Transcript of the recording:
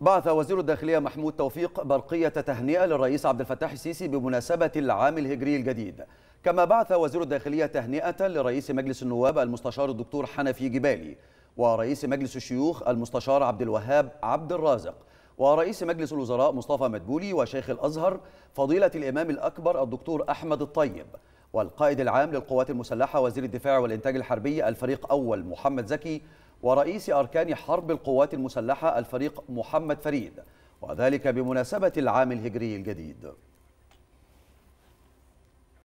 بعث وزير الداخلية محمود توفيق برقية تهنئة للرئيس عبد الفتاح السيسي بمناسبة العام الهجري الجديد كما بعث وزير الداخلية تهنئة لرئيس مجلس النواب المستشار الدكتور حنفي جبالي ورئيس مجلس الشيوخ المستشار عبد الوهاب عبد الرازق ورئيس مجلس الوزراء مصطفى مدبولي وشيخ الأزهر فضيلة الإمام الأكبر الدكتور أحمد الطيب والقائد العام للقوات المسلحة وزير الدفاع والإنتاج الحربي الفريق أول محمد زكي ورئيس أركان حرب القوات المسلحة الفريق محمد فريد وذلك بمناسبة العام الهجري الجديد